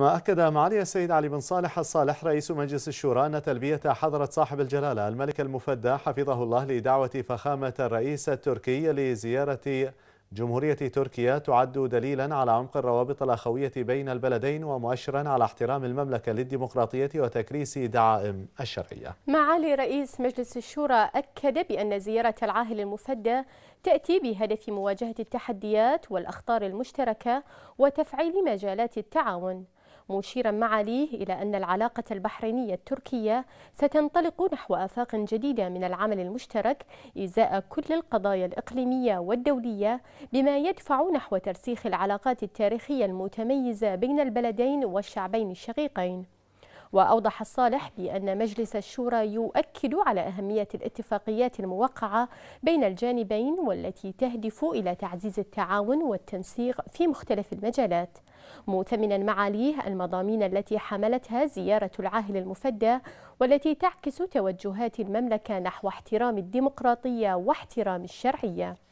ما أكد معالي السيد علي بن صالح الصالح رئيس مجلس الشورى أن تلبية حضرة صاحب الجلالة الملك المفدى حفظه الله لدعوة فخامة الرئيس التركي لزيارة جمهورية تركيا تعد دليلا على عمق الروابط الأخوية بين البلدين ومؤشرا على احترام المملكة للديمقراطية وتكريس دعائم الشرعية معالي رئيس مجلس الشورى أكد بأن زيارة العاهل المفدى تأتي بهدف مواجهة التحديات والأخطار المشتركة وتفعيل مجالات التعاون مشيرا مع إلى أن العلاقة البحرينية التركية ستنطلق نحو آفاق جديدة من العمل المشترك إزاء كل القضايا الإقليمية والدولية بما يدفع نحو ترسيخ العلاقات التاريخية المتميزة بين البلدين والشعبين الشقيقين وأوضح الصالح بأن مجلس الشورى يؤكد على أهمية الاتفاقيات الموقعة بين الجانبين والتي تهدف إلى تعزيز التعاون والتنسيق في مختلف المجالات مثمنا معاليه المضامين التي حملتها زيارة العاهل المفدى والتي تعكس توجهات المملكة نحو احترام الديمقراطية واحترام الشرعية